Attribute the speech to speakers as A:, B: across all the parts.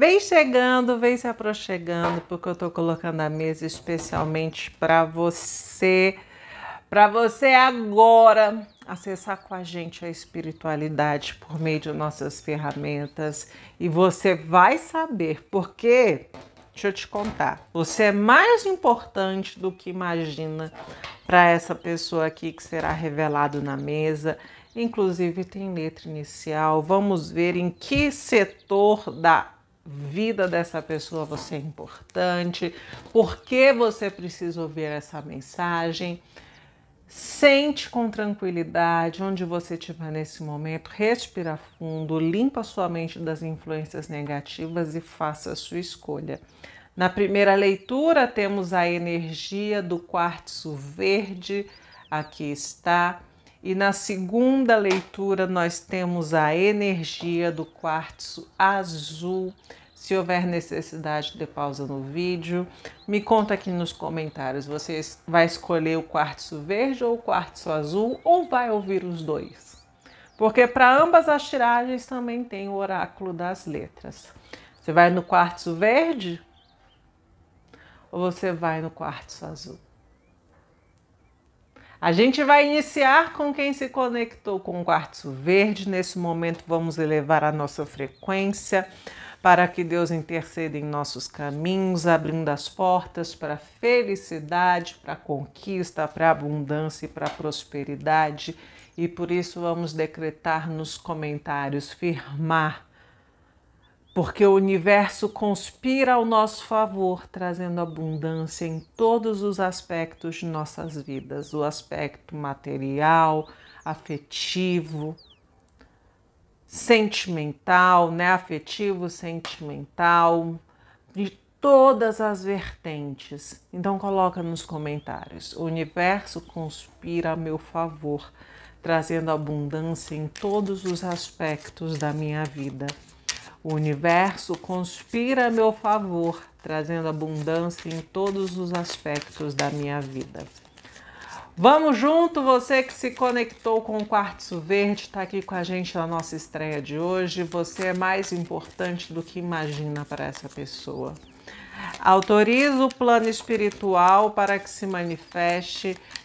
A: Vem chegando, vem se aproximando, porque eu tô colocando a mesa especialmente para você, para você agora acessar com a gente a espiritualidade por meio de nossas ferramentas e você vai saber porque Deixa eu te contar. Você é mais importante do que imagina para essa pessoa aqui que será revelado na mesa. Inclusive tem letra inicial. Vamos ver em que setor da vida dessa pessoa você é importante, por que você precisa ouvir essa mensagem. Sente com tranquilidade onde você estiver nesse momento, respira fundo, limpa sua mente das influências negativas e faça a sua escolha. Na primeira leitura, temos a energia do quartzo verde, aqui está, e na segunda leitura, nós temos a energia do quartzo azul. Se houver necessidade, de pausa no vídeo. Me conta aqui nos comentários: você vai escolher o quartzo verde ou o quartzo azul, ou vai ouvir os dois? Porque para ambas as tiragens também tem o oráculo das letras. Você vai no quartzo verde ou você vai no quartzo azul? A gente vai iniciar com quem se conectou com o quartzo verde. Nesse momento, vamos elevar a nossa frequência para que Deus interceda em nossos caminhos, abrindo as portas para felicidade, para conquista, para abundância e para prosperidade. E por isso vamos decretar nos comentários firmar porque o universo conspira ao nosso favor, trazendo abundância em todos os aspectos de nossas vidas o aspecto material, afetivo, sentimental, né? afetivo, sentimental, de todas as vertentes. Então coloca nos comentários. O universo conspira a meu favor, trazendo abundância em todos os aspectos da minha vida. O universo conspira a meu favor, trazendo abundância em todos os aspectos da minha vida. Vamos junto, você que se conectou com o Quartzo Verde, está aqui com a gente na nossa estreia de hoje. Você é mais importante do que imagina para essa pessoa. Autoriza o plano espiritual para que se manifeste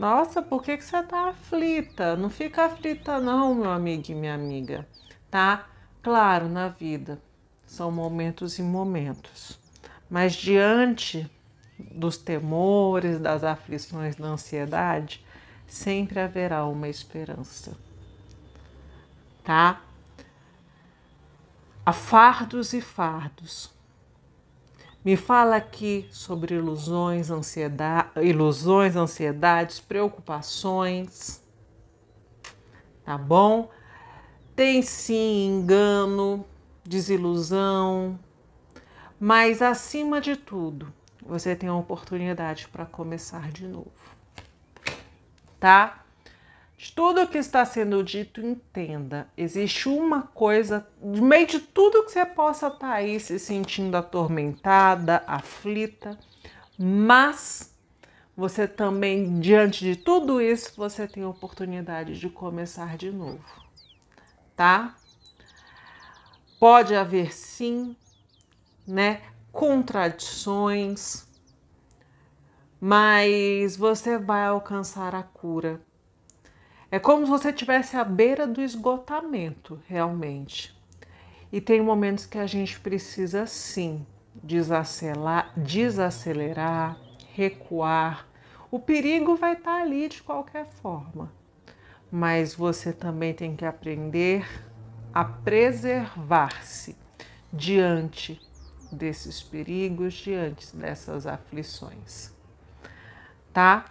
A: Nossa, por que, que você está aflita? Não fica aflita, não, meu amigo e minha amiga, tá? Claro, na vida são momentos e momentos, mas diante dos temores, das aflições, da ansiedade, sempre haverá uma esperança, tá? Há fardos e fardos me fala aqui sobre ilusões, ansiedade, ilusões, ansiedades, preocupações. Tá bom? Tem sim engano, desilusão, mas acima de tudo, você tem a oportunidade para começar de novo. Tá? de tudo que está sendo dito, entenda. Existe uma coisa, no meio de tudo que você possa estar tá aí se sentindo atormentada, aflita, mas você também, diante de tudo isso, você tem a oportunidade de começar de novo, tá? Pode haver sim, né, contradições, mas você vai alcançar a cura é como se você tivesse à beira do esgotamento, realmente. E tem momentos que a gente precisa sim desacelerar, desacelerar recuar. O perigo vai estar tá ali de qualquer forma. Mas você também tem que aprender a preservar-se diante desses perigos, diante dessas aflições. Tá?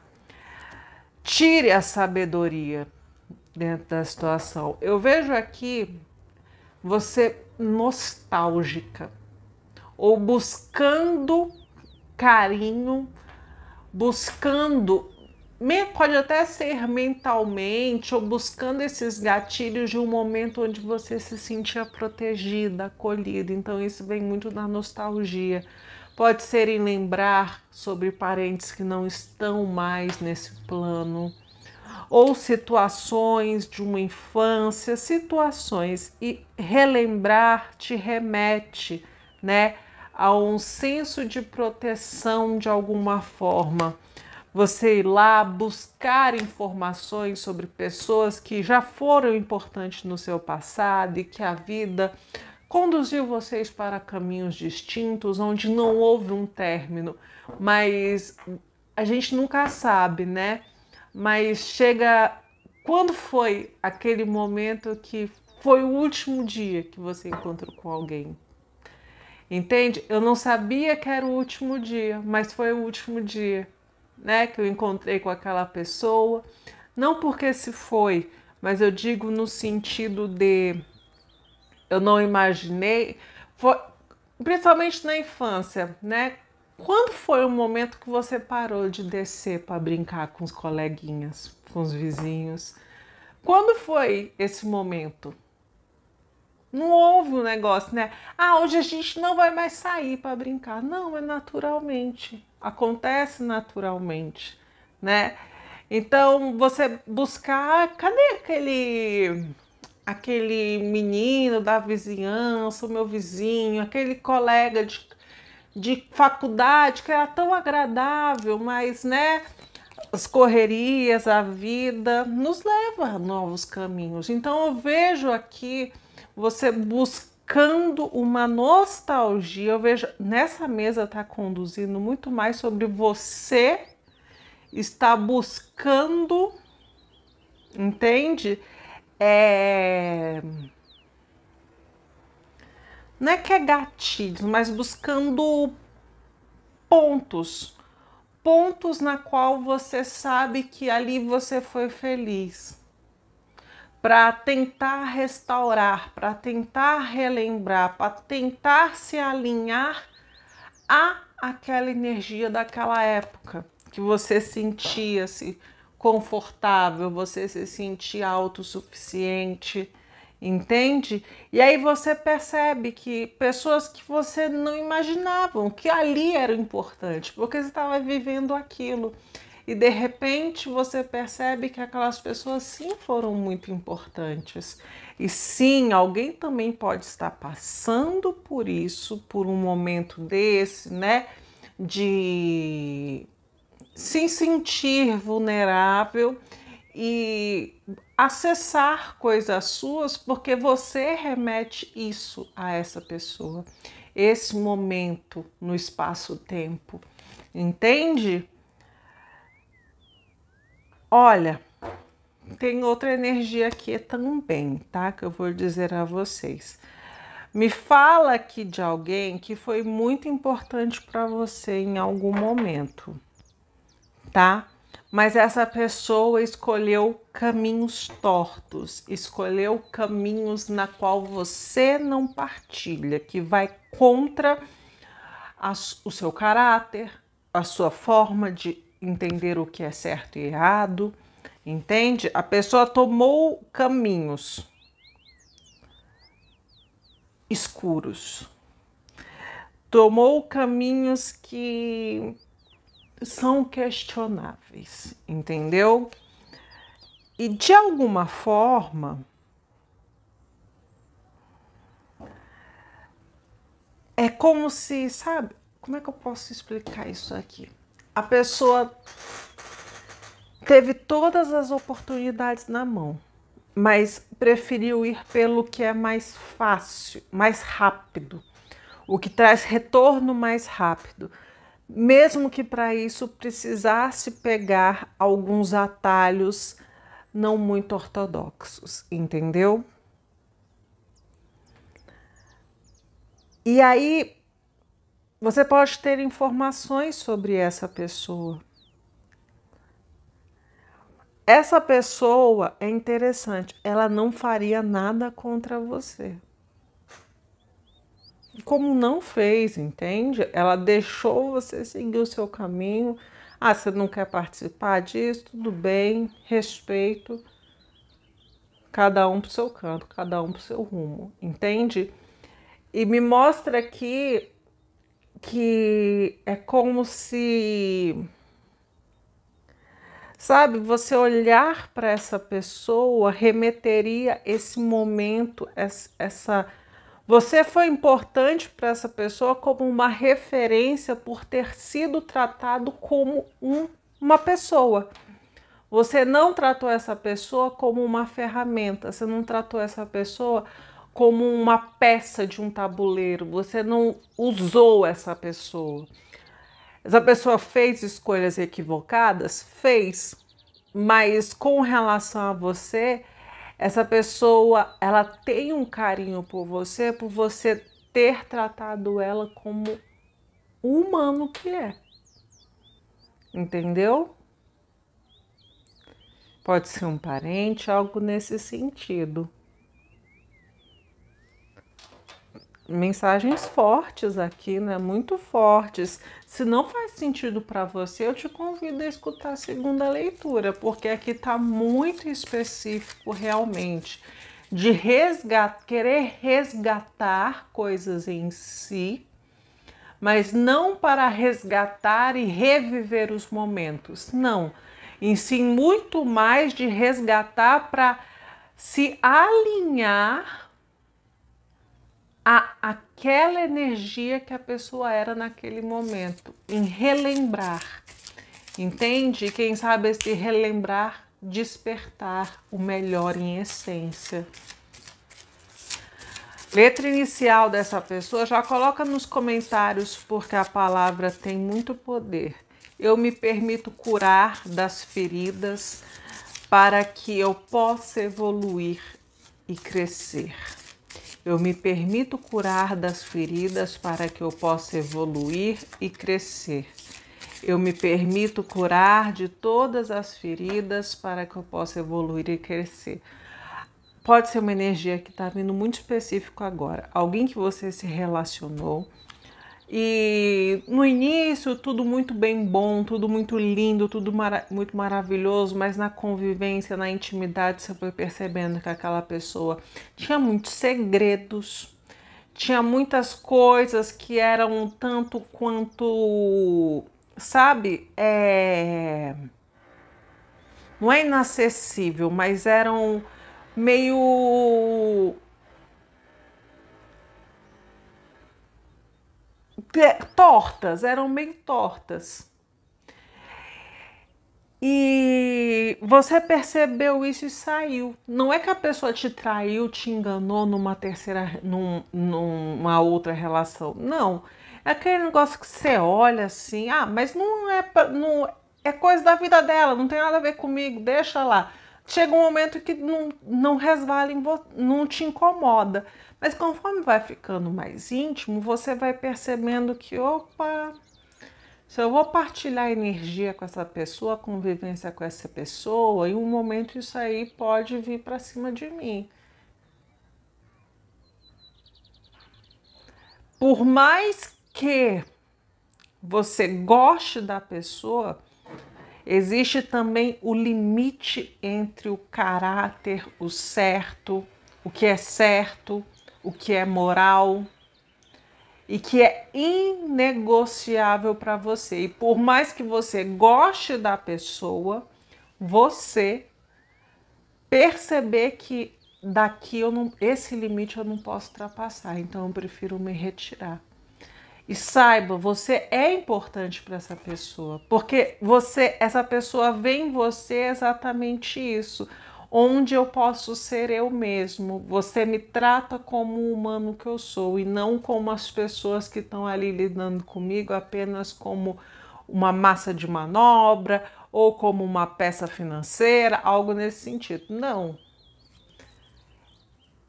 A: tire a sabedoria dentro da situação. Eu vejo aqui você nostálgica ou buscando carinho, buscando, pode até ser mentalmente, ou buscando esses gatilhos de um momento onde você se sentia protegida, acolhida. Então, isso vem muito da nostalgia pode ser em lembrar sobre parentes que não estão mais nesse plano, ou situações de uma infância, situações e relembrar te remete, né, a um senso de proteção de alguma forma. Você ir lá buscar informações sobre pessoas que já foram importantes no seu passado e que a vida conduziu vocês para caminhos distintos, onde não houve um término, mas a gente nunca sabe, né? Mas chega. Quando foi aquele momento que foi o último dia que você encontrou com alguém? Entende? Eu não sabia que era o último dia, mas foi o último dia, né? Que eu encontrei com aquela pessoa. Não porque se foi, mas eu digo no sentido de eu não imaginei. Foi, principalmente na infância, né? Quando foi o momento que você parou de descer para brincar com os coleguinhas, com os vizinhos? Quando foi esse momento? Não houve um negócio, né? Ah, hoje a gente não vai mais sair para brincar. Não, é naturalmente. Acontece naturalmente, né? Então, você buscar, cadê aquele aquele menino da vizinhança, o meu vizinho, aquele colega de, de faculdade que era tão agradável, mas né, as correrias, a vida nos leva a novos caminhos. Então eu vejo aqui você buscando uma nostalgia. Eu vejo nessa mesa está conduzindo muito mais sobre você está buscando, entende? é, não é que é gatilhos, mas buscando pontos, pontos na qual você sabe que ali você foi feliz, para tentar restaurar, para tentar relembrar, para tentar se alinhar a aquela energia daquela época que você sentia se confortável, você se sentir autossuficiente, entende? E aí você percebe que pessoas que você não imaginavam que ali era importante, porque você estava vivendo aquilo. E de repente você percebe que aquelas pessoas sim foram muito importantes. E sim, alguém também pode estar passando por isso, por um momento desse, né? De se sentir vulnerável e acessar coisas suas, porque você remete isso a essa pessoa, esse momento no espaço-tempo, entende? Olha, tem outra energia aqui também, tá? Que eu vou dizer a vocês. Me fala aqui de alguém que foi muito importante para você em algum momento tá? Mas essa pessoa escolheu caminhos tortos, escolheu caminhos na qual você não partilha, que vai contra a, o seu caráter, a sua forma de entender o que é certo e errado, entende? A pessoa tomou caminhos escuros, tomou caminhos que são questionáveis, entendeu? E de alguma forma, é como se, sabe, como é que eu posso explicar isso aqui? A pessoa teve todas as oportunidades na mão, mas preferiu ir pelo que é mais fácil, mais rápido, o que traz retorno mais rápido mesmo que para isso precisasse pegar alguns atalhos não muito ortodoxos, entendeu? E aí você pode ter informações sobre essa pessoa. Essa pessoa é interessante, ela não faria nada contra você como não fez, entende? Ela deixou você seguir o seu caminho. Ah, você não quer participar disso? Tudo bem, respeito. Cada um pro seu canto, cada um pro seu rumo, entende? E me mostra aqui que é como se Sabe, você olhar para essa pessoa remeteria esse momento, essa você foi importante para essa pessoa como uma referência por ter sido tratado como um, uma pessoa. Você não tratou essa pessoa como uma ferramenta, você não tratou essa pessoa como uma peça de um tabuleiro, você não usou essa pessoa. Essa pessoa fez escolhas equivocadas? Fez, mas com relação a você, essa pessoa, ela tem um carinho por você, por você ter tratado ela como humano que é. Entendeu? Pode ser um parente, algo nesse sentido. Mensagens fortes aqui, né? Muito fortes. Se não faz sentido para você, eu te convido a escutar a segunda leitura, porque aqui está muito específico realmente de querer resgatar coisas em si, mas não para resgatar e reviver os momentos, não. Em si, muito mais de resgatar para se alinhar a, a aquela energia que a pessoa era naquele momento, em relembrar. Entende? Quem sabe esse relembrar, despertar o melhor em essência. Letra inicial dessa pessoa, já coloca nos comentários porque a palavra tem muito poder. Eu me permito curar das feridas para que eu possa evoluir e crescer. Eu me permito curar das feridas para que eu possa evoluir e crescer. Eu me permito curar de todas as feridas para que eu possa evoluir e crescer. Pode ser uma energia que está vindo muito específico agora. Alguém que você se relacionou, e no início, tudo muito bem bom, tudo muito lindo, tudo mara muito maravilhoso, mas na convivência, na intimidade, você foi percebendo que aquela pessoa tinha muitos segredos, tinha muitas coisas que eram tanto quanto, sabe, é... não é inacessível, mas eram meio tortas, eram meio tortas. E você percebeu isso e saiu. Não é que a pessoa te traiu, te enganou numa terceira, num, numa outra relação. Não. É aquele negócio que você olha assim, ah, mas não é, não é coisa da vida dela, não tem nada a ver comigo, deixa lá. Chega um momento que não, não resvala, não te incomoda. Mas conforme vai ficando mais íntimo, você vai percebendo que, opa, se eu vou partilhar energia com essa pessoa, convivência com essa pessoa, em um momento isso aí pode vir para cima de mim. Por mais que você goste da pessoa, existe também o limite entre o caráter, o certo, o que é certo o que é moral e que é inegociável para você. E por mais que você goste da pessoa, você perceber que daqui eu não, esse limite eu não posso ultrapassar, então eu prefiro me retirar. E saiba, você é importante para essa pessoa, porque você, essa pessoa vê em você exatamente isso onde eu posso ser eu mesmo. Você me trata como o humano que eu sou e não como as pessoas que estão ali lidando comigo apenas como uma massa de manobra ou como uma peça financeira, algo nesse sentido. Não.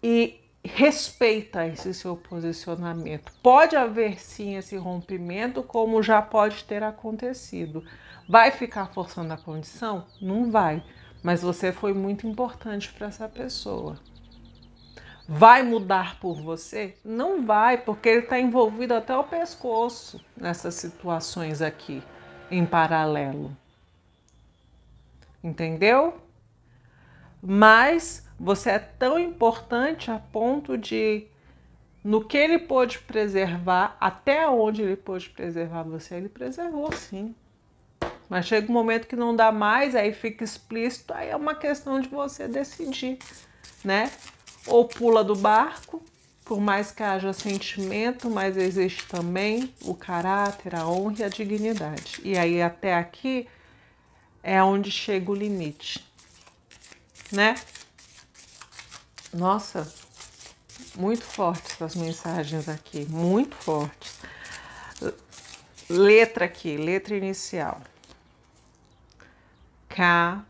A: E respeita esse seu posicionamento. Pode haver sim esse rompimento, como já pode ter acontecido. Vai ficar forçando a condição? Não vai mas você foi muito importante para essa pessoa. Vai mudar por você? Não vai, porque ele está envolvido até o pescoço nessas situações aqui, em paralelo. Entendeu? Mas você é tão importante a ponto de, no que ele pôde preservar, até onde ele pôde preservar você, ele preservou sim. Mas chega um momento que não dá mais, aí fica explícito, aí é uma questão de você decidir, né? Ou pula do barco, por mais que haja sentimento, mas existe também o caráter, a honra e a dignidade. E aí até aqui é onde chega o limite, né? Nossa, muito fortes as mensagens aqui, muito fortes. Letra aqui, letra inicial. K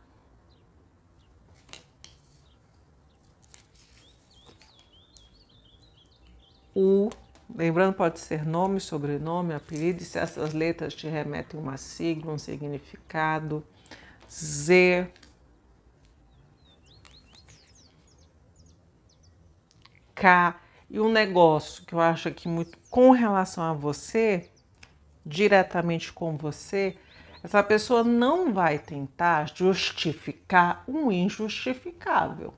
A: U Lembrando, pode ser nome, sobrenome, apelido, se essas letras te remetem uma sigla, um significado. Z. K. E um negócio que eu acho aqui muito com relação a você, diretamente com você, essa pessoa não vai tentar justificar um injustificável,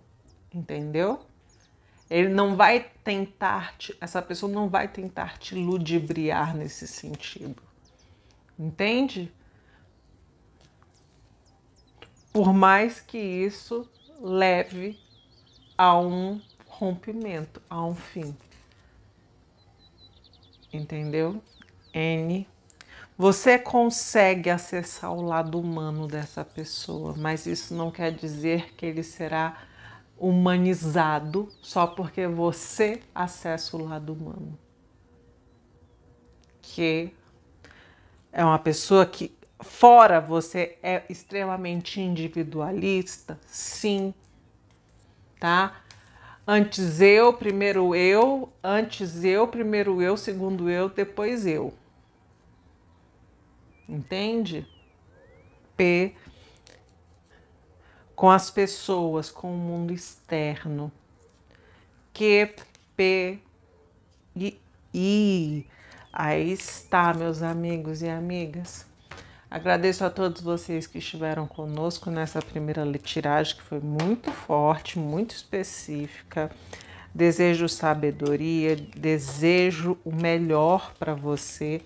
A: entendeu? Ele não vai tentar, te, essa pessoa não vai tentar te ludibriar nesse sentido, entende? Por mais que isso leve a um rompimento, a um fim. Entendeu? N você consegue acessar o lado humano dessa pessoa, mas isso não quer dizer que ele será humanizado só porque você acessa o lado humano. Que é uma pessoa que, fora você, é extremamente individualista, sim, tá? Antes eu, primeiro eu, antes eu, primeiro eu, segundo eu, depois eu entende? P com as pessoas, com o mundo externo. Q, P e I. Aí está, meus amigos e amigas. Agradeço a todos vocês que estiveram conosco nessa primeira tiragem, que foi muito forte, muito específica. Desejo sabedoria, desejo o melhor para você,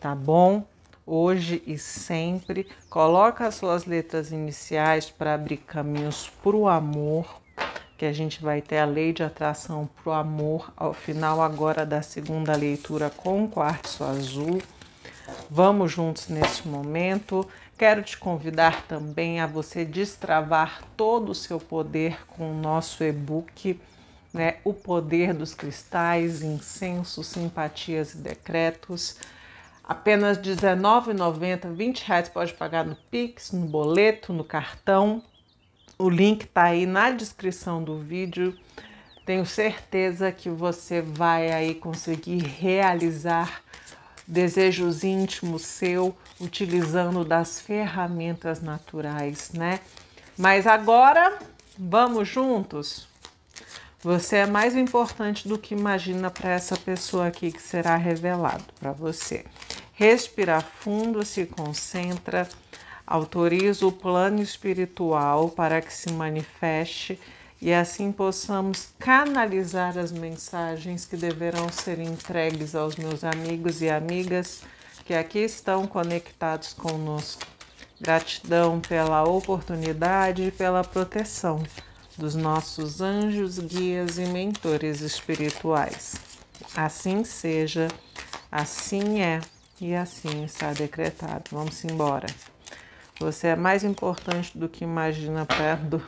A: tá bom? hoje e sempre. Coloca as suas letras iniciais para abrir caminhos para o amor, que a gente vai ter a lei de atração para o amor ao final agora da segunda leitura com o quartzo azul. Vamos juntos nesse momento. Quero te convidar também a você destravar todo o seu poder com o nosso e-book, né? O Poder dos Cristais, Incensos, Simpatias e Decretos. Apenas R$19,90, R$20 pode pagar no Pix, no boleto, no cartão. O link está aí na descrição do vídeo. Tenho certeza que você vai aí conseguir realizar desejos íntimos seu utilizando das ferramentas naturais, né? Mas agora vamos juntos você é mais importante do que imagina para essa pessoa aqui que será revelado para você. Respira fundo, se concentra, autoriza o plano espiritual para que se manifeste e assim possamos canalizar as mensagens que deverão ser entregues aos meus amigos e amigas que aqui estão conectados conosco. Gratidão pela oportunidade e pela proteção dos nossos anjos, guias e mentores espirituais. Assim seja, assim é e assim está decretado. Vamos embora. Você é mais importante do que imagina perto.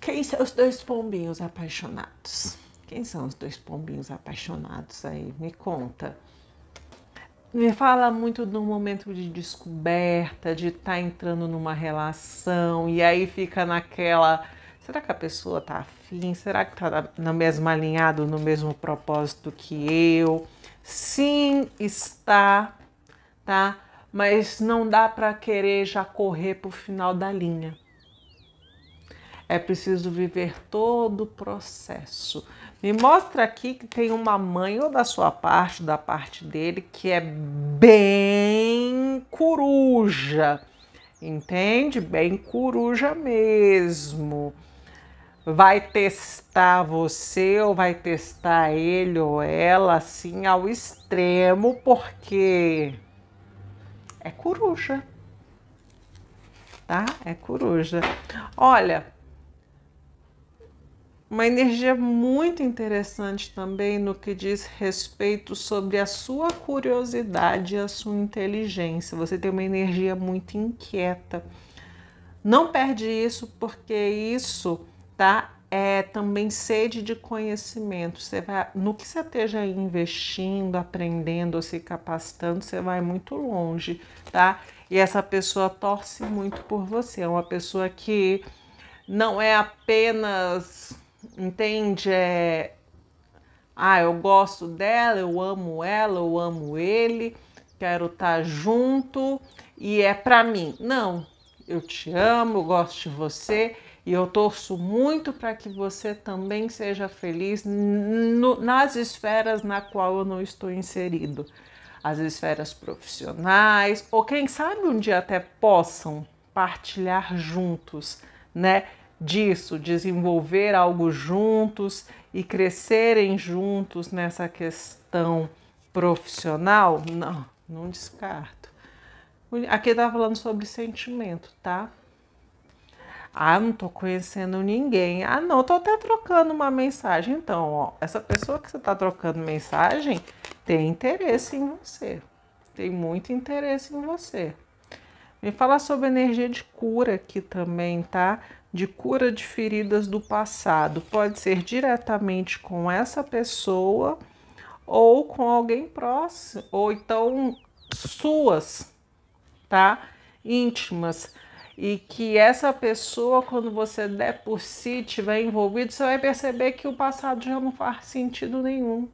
A: Quem são os dois pombinhos apaixonados? Quem são os dois pombinhos apaixonados aí? Me conta me fala muito do momento de descoberta, de estar tá entrando numa relação e aí fica naquela. Será que a pessoa tá afim? Será que tá no mesmo alinhado, no mesmo propósito que eu? Sim, está, tá? Mas não dá para querer já correr pro final da linha. É preciso viver todo o processo. Me mostra aqui que tem uma mãe ou da sua parte, ou da parte dele, que é bem coruja, entende? Bem coruja mesmo. Vai testar você ou vai testar ele ou ela assim ao extremo, porque é coruja, tá? É coruja. Olha, uma energia muito interessante também no que diz respeito sobre a sua curiosidade e a sua inteligência. Você tem uma energia muito inquieta. Não perde isso, porque isso, tá? É também sede de conhecimento. Você vai, no que você esteja investindo, aprendendo, se capacitando, você vai muito longe, tá? E essa pessoa torce muito por você. É uma pessoa que não é apenas entende? É, ah, eu gosto dela, eu amo ela, eu amo ele, quero estar tá junto e é para mim. Não, eu te amo, eu gosto de você e eu torço muito para que você também seja feliz no, nas esferas na qual eu não estou inserido. As esferas profissionais, ou quem sabe um dia até possam partilhar juntos, né? disso, desenvolver algo juntos e crescerem juntos nessa questão profissional? Não, não descarto. Aqui tá falando sobre sentimento, tá? Ah, não tô conhecendo ninguém. Ah, não, tô até trocando uma mensagem. Então, ó, essa pessoa que você tá trocando mensagem tem interesse em você. Tem muito interesse em você. Me fala sobre energia de cura aqui também, tá? de cura de feridas do passado pode ser diretamente com essa pessoa ou com alguém próximo, ou então suas, tá? Íntimas. E que essa pessoa, quando você der por si, tiver envolvido, você vai perceber que o passado já não faz sentido nenhum.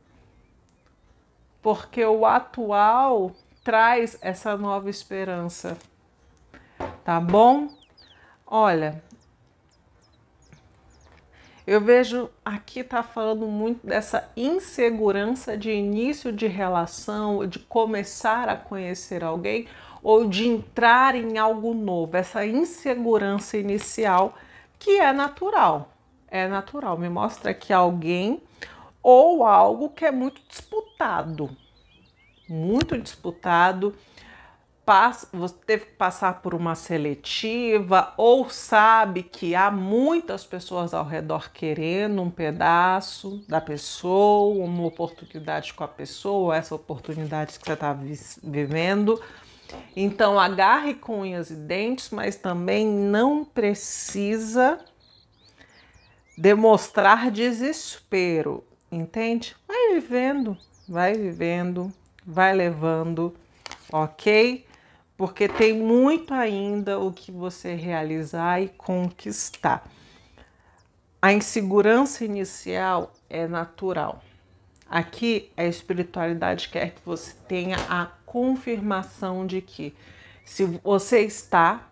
A: Porque o atual traz essa nova esperança. Tá bom? Olha, eu vejo aqui tá falando muito dessa insegurança de início de relação, de começar a conhecer alguém ou de entrar em algo novo, essa insegurança inicial que é natural. É natural, me mostra que alguém ou algo que é muito disputado. Muito disputado passa, você teve que passar por uma seletiva ou sabe que há muitas pessoas ao redor querendo um pedaço da pessoa, uma oportunidade com a pessoa, essa oportunidade que você está vivendo. Então agarre com unhas e dentes, mas também não precisa demonstrar desespero, entende? Vai vivendo, vai vivendo, vai levando, ok? porque tem muito ainda o que você realizar e conquistar. A insegurança inicial é natural. Aqui a espiritualidade quer que você tenha a confirmação de que se você está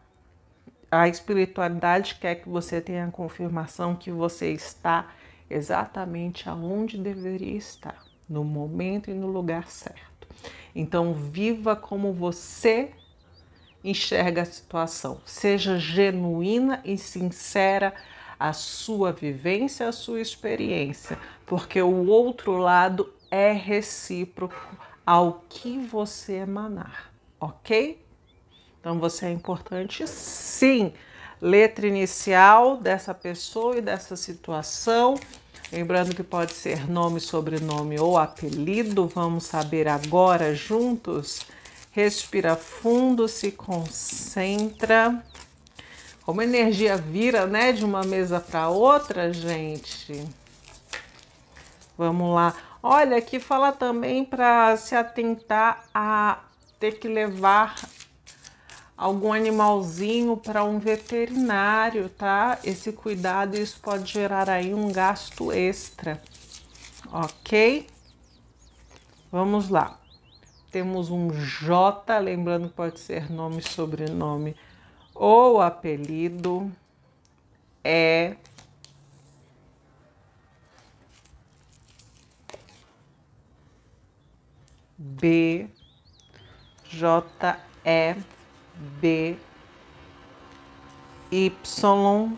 A: a espiritualidade quer que você tenha a confirmação que você está exatamente aonde deveria estar, no momento e no lugar certo. Então viva como você enxerga a situação. Seja genuína e sincera a sua vivência, a sua experiência, porque o outro lado é recíproco ao que você emanar, ok? Então você é importante sim. Letra inicial dessa pessoa e dessa situação. Lembrando que pode ser nome, sobrenome ou apelido. Vamos saber agora juntos. Respira fundo, se concentra. Como a energia vira, né, de uma mesa para outra, gente. Vamos lá. Olha, aqui fala também para se atentar a ter que levar algum animalzinho para um veterinário, tá? Esse cuidado, isso pode gerar aí um gasto extra, ok? Vamos lá. Temos um J, lembrando que pode ser nome, sobrenome ou apelido. É B J E B Y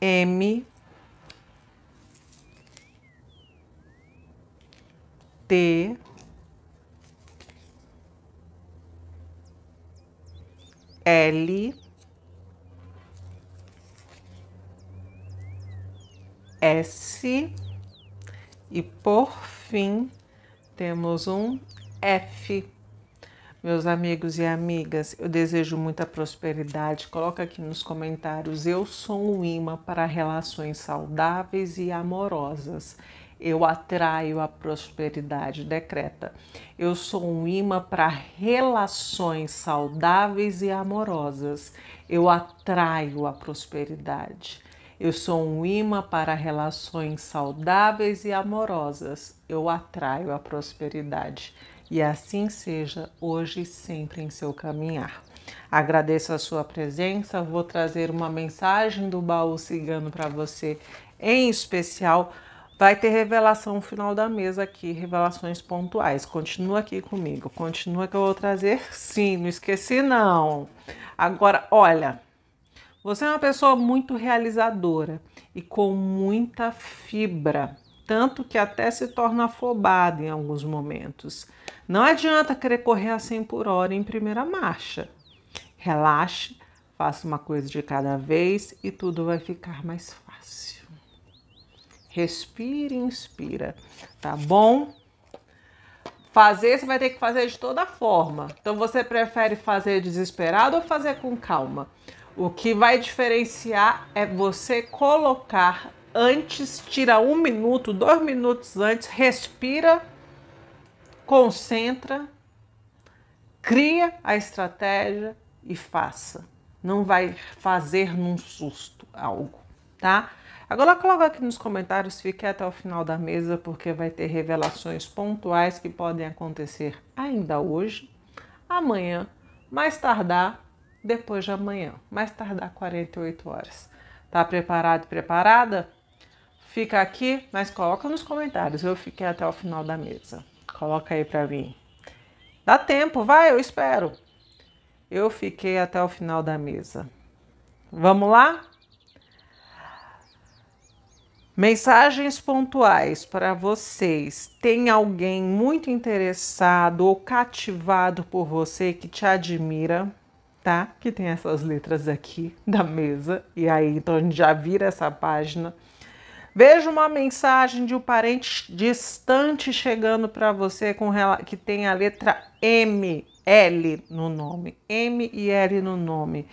A: M T L S e por fim temos um F. Meus amigos e amigas, eu desejo muita prosperidade. Coloca aqui nos comentários. Eu sou um imã para relações saudáveis e amorosas eu atraio a prosperidade, decreta. Eu sou um imã para relações saudáveis e amorosas. Eu atraio a prosperidade. Eu sou um imã para relações saudáveis e amorosas. Eu atraio a prosperidade. E assim seja hoje e sempre em seu caminhar. Agradeço a sua presença. Vou trazer uma mensagem do baú cigano para você, em especial Vai ter revelação final da mesa aqui, revelações pontuais. Continua aqui comigo, continua que eu vou trazer sim, não esqueci não. Agora, olha, você é uma pessoa muito realizadora e com muita fibra, tanto que até se torna afobada em alguns momentos. Não adianta querer correr a por hora em primeira marcha. Relaxe, faça uma coisa de cada vez e tudo vai ficar mais fácil. Respira e inspira, tá bom? Fazer você vai ter que fazer de toda forma. Então você prefere fazer desesperado ou fazer com calma? O que vai diferenciar é você colocar antes, tira um minuto, dois minutos antes, respira, concentra, cria a estratégia e faça. Não vai fazer num susto algo, tá? Agora coloca aqui nos comentários, fique até o final da mesa, porque vai ter revelações pontuais que podem acontecer ainda hoje, amanhã, mais tardar, depois de amanhã, mais tardar 48 horas. Tá preparado e preparada? Fica aqui, mas coloca nos comentários. Eu fiquei até o final da mesa. Coloca aí para mim. Dá tempo, vai, eu espero. Eu fiquei até o final da mesa. Vamos lá? Mensagens pontuais para vocês. Tem alguém muito interessado ou cativado por você que te admira, tá? Que tem essas letras aqui da mesa. E aí, então a gente já vira essa página. Veja uma mensagem de um parente distante chegando para você com que tem a letra M, L no nome. M e L no nome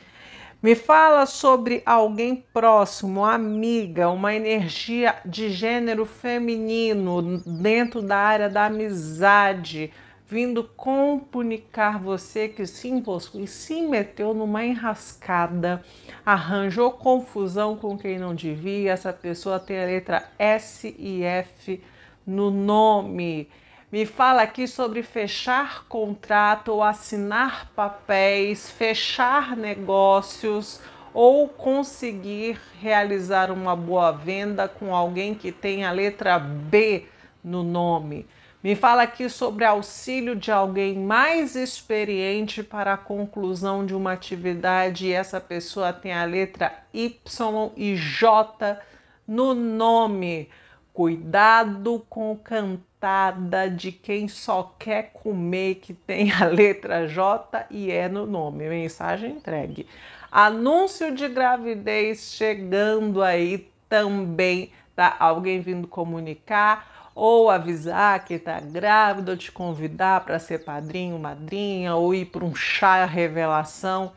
A: me fala sobre alguém próximo, amiga, uma energia de gênero feminino dentro da área da amizade, vindo comunicar você que se impôs e se meteu numa enrascada, arranjou confusão com quem não devia. Essa pessoa tem a letra S e F no nome me fala aqui sobre fechar contrato ou assinar papéis, fechar negócios ou conseguir realizar uma boa venda com alguém que tem a letra B no nome. Me fala aqui sobre auxílio de alguém mais experiente para a conclusão de uma atividade e essa pessoa tem a letra Y e J no nome. Cuidado com cantada de quem só quer comer que tem a letra J e é no nome. Mensagem entregue. Anúncio de gravidez chegando aí também, tá? Alguém vindo comunicar ou avisar que tá grávida, ou te convidar para ser padrinho, madrinha, ou ir para um chá revelação.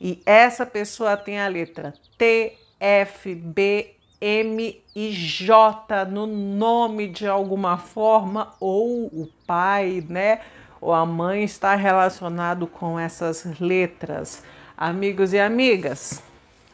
A: E essa pessoa tem a letra T, F, B, M e J no nome de alguma forma, ou o pai, né? Ou a mãe está relacionado com essas letras. Amigos e amigas,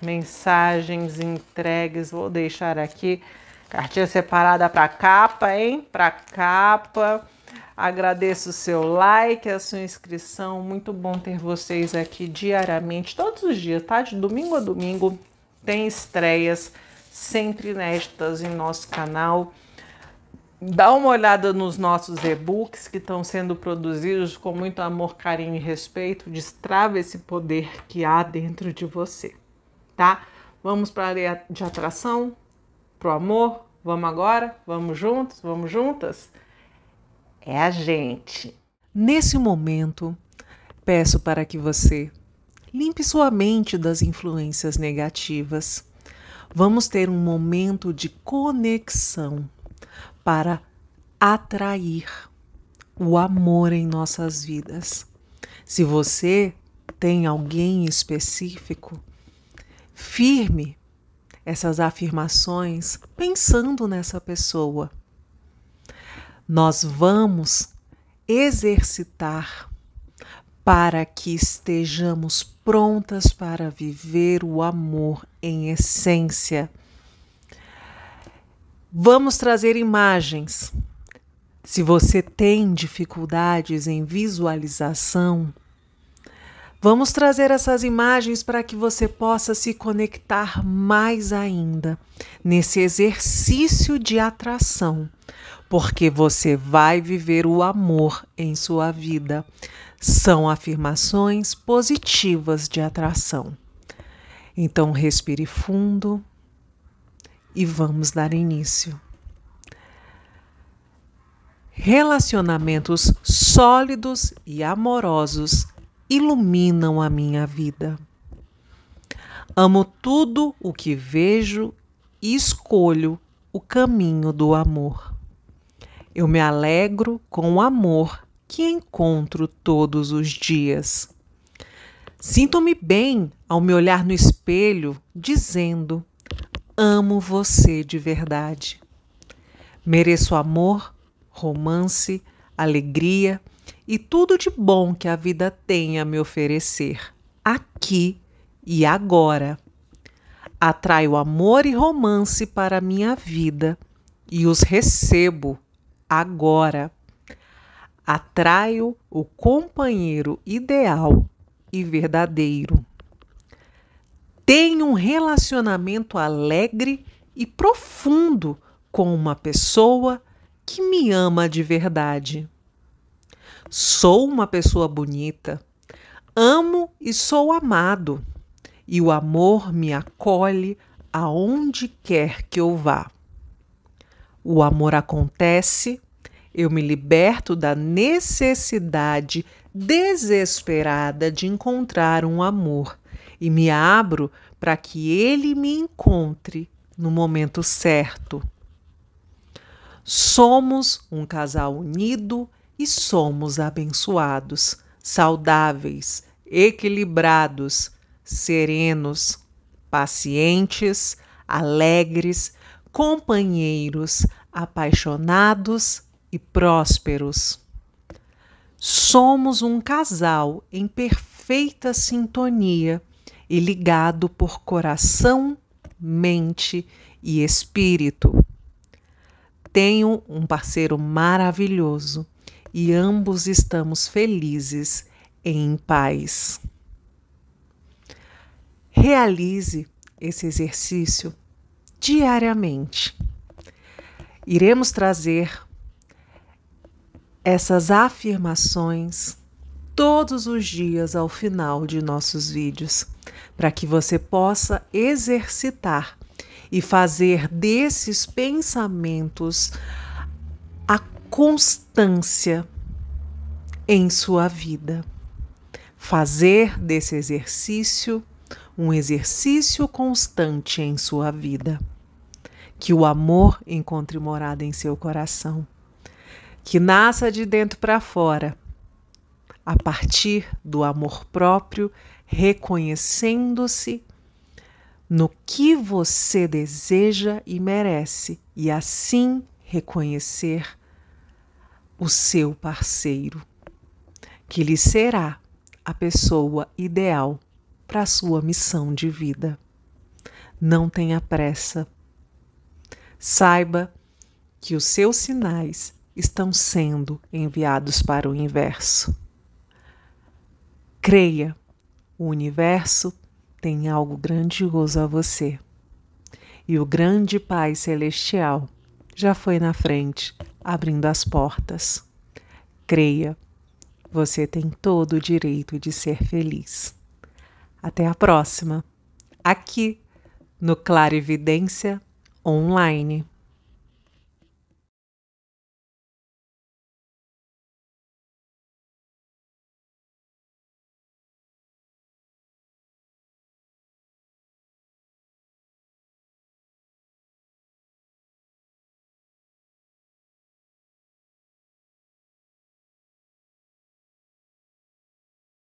A: mensagens entregues, vou deixar aqui cartinha separada para capa, hein? Para capa. Agradeço o seu like, a sua inscrição. Muito bom ter vocês aqui diariamente, todos os dias, tá? De domingo a domingo tem estreias sempre inéditas em nosso canal. Dá uma olhada nos nossos e-books que estão sendo produzidos com muito amor, carinho e respeito. Destrava esse poder que há dentro de você, tá? Vamos para a área de atração, pro amor. Vamos agora? Vamos juntos? Vamos juntas? É a gente. Nesse momento, peço para que você limpe sua mente das influências negativas Vamos ter um momento de conexão para atrair o amor em nossas vidas. Se você tem alguém específico, firme essas afirmações pensando nessa pessoa. Nós vamos exercitar para que estejamos prontas para viver o amor em essência. Vamos trazer imagens. Se você tem dificuldades em visualização, vamos trazer essas imagens para que você possa se conectar mais ainda nesse exercício de atração, porque você vai viver o amor em sua vida. São afirmações positivas de atração. Então, respire fundo e vamos dar início. Relacionamentos sólidos e amorosos iluminam a minha vida. Amo tudo o que vejo e escolho o caminho do amor. Eu me alegro com o amor que encontro todos os dias. Sinto-me bem ao me olhar no espelho dizendo: Amo você de verdade. Mereço amor, romance, alegria e tudo de bom que a vida tem a me oferecer, aqui e agora. Atraio amor e romance para a minha vida e os recebo agora. Atraio o companheiro ideal e verdadeiro. Tenha um relacionamento alegre e profundo com uma pessoa que me ama de verdade. Sou uma pessoa bonita, amo e sou amado, e o amor me acolhe aonde quer que eu vá. O amor acontece, eu me liberto da necessidade de desesperada de encontrar um amor e me abro para que ele me encontre no momento certo. Somos um casal unido e somos abençoados, saudáveis, equilibrados, serenos, pacientes, alegres, companheiros, apaixonados e prósperos. Somos um casal em perfeita sintonia e ligado por coração, mente e espírito. Tenho um parceiro maravilhoso e ambos estamos felizes em paz. Realize esse exercício diariamente. Iremos trazer essas afirmações todos os dias ao final de nossos vídeos, para que você possa exercitar e fazer desses pensamentos a constância em sua vida. Fazer desse exercício um exercício constante em sua vida. Que o amor encontre morada em seu coração que nasça de dentro para fora, a partir do amor próprio, reconhecendo-se no que você deseja e merece, e assim reconhecer o seu parceiro, que lhe será a pessoa ideal para a sua missão de vida. Não tenha pressa. Saiba que os seus sinais estão sendo enviados para o inverso. Creia, o universo tem algo grandioso a você. E o grande Pai Celestial já foi na frente, abrindo as portas. Creia, você tem todo o direito de ser feliz. Até a próxima, aqui no Clarividência Online.